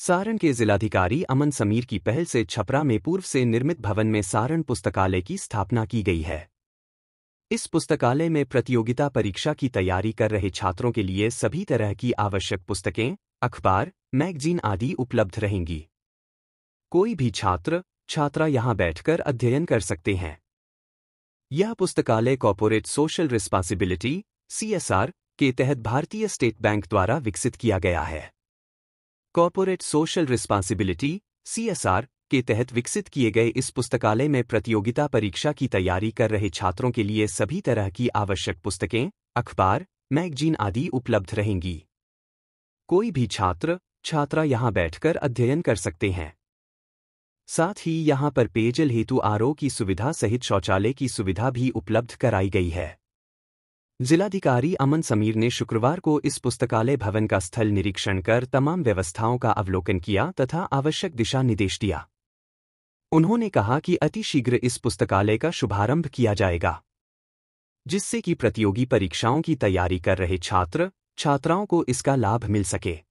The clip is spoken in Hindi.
सारण के जिलाधिकारी अमन समीर की पहल से छपरा में पूर्व से निर्मित भवन में सारण पुस्तकालय की स्थापना की गई है इस पुस्तकालय में प्रतियोगिता परीक्षा की तैयारी कर रहे छात्रों के लिए सभी तरह की आवश्यक पुस्तकें अखबार मैगजीन आदि उपलब्ध रहेंगी कोई भी छात्र छात्रा यहां बैठकर अध्ययन कर सकते हैं यह पुस्तकालय कॉरपोरेट सोशल रिस्पांसिबिलिटी सीएसआर के तहत भारतीय स्टेट बैंक द्वारा विकसित किया गया है कॉरपोरेट सोशल रिस्पांसिबिलिटी सीएसआर के तहत विकसित किए गए इस पुस्तकालय में प्रतियोगिता परीक्षा की तैयारी कर रहे छात्रों के लिए सभी तरह की आवश्यक पुस्तकें अखबार मैगजीन आदि उपलब्ध रहेंगी कोई भी छात्र छात्रा यहां बैठकर अध्ययन कर सकते हैं साथ ही यहां पर पेयजल हेतु आरओ की सुविधा सहित शौचालय की सुविधा भी उपलब्ध कराई गई है जिलाधिकारी अमन समीर ने शुक्रवार को इस पुस्तकालय भवन का स्थल निरीक्षण कर तमाम व्यवस्थाओं का अवलोकन किया तथा आवश्यक दिशा निर्देश दिया उन्होंने कहा कि अतिशीघ्र इस पुस्तकालय का शुभारंभ किया जाएगा जिससे कि प्रतियोगी परीक्षाओं की तैयारी कर रहे छात्र छात्राओं को इसका लाभ मिल सके